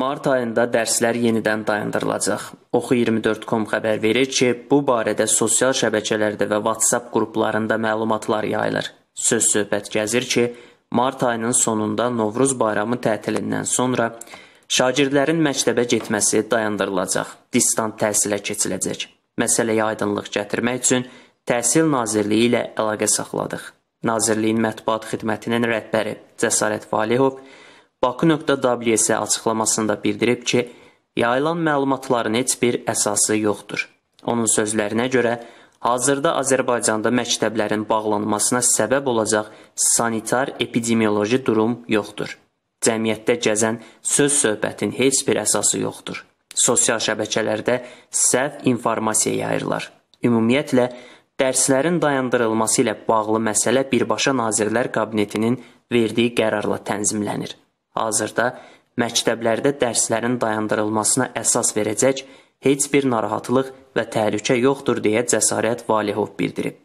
Mart ayında dərslər yenidən dayandırılacaq. Oxu24.com xəbər verir ki, bu barədə sosial şəbəkələrdə və WhatsApp qruplarında məlumatlar yayılır. Söz söhbət gəzir ki, mart ayının sonunda Novruz bayramı tətilindən sonra şagirdlərin məktəbə getməsi dayandırılacaq. Distant təhsilə keçiləcək. Məsələyə aydınlıq gətirmək üçün Təhsil Nazirliyi ilə əlaqə saxladıq. Nazirliyin mətbuat xidmətinin rəhbəri Cəsarət Valihov Baku.ws açıqlamasında bildirib ki, yayılan məlumatların heç bir əsası yoxdur. Onun sözlərinə görə, hazırda Azərbaycanda məktəblərin bağlanmasına səbəb olacaq sanitar epidemioloji durum yoxdur. Cəmiyyətdə gəzən söz-söhbətin heç bir əsası yoxdur. Sosial şəbəkələrdə səhv informasiya yayırlar. Ümumiyyətlə, dərslərin dayandırılması ilə bağlı məsələ birbaşa Nazirlər Kabinetinin verdiyi qərarla tənzimlənir. Hazırda məktəblərdə dərslərin dayandırılmasına əsas verəcək heç bir narahatlıq və təhlükə yoxdur deyə Cəsarət Valehov bildirib.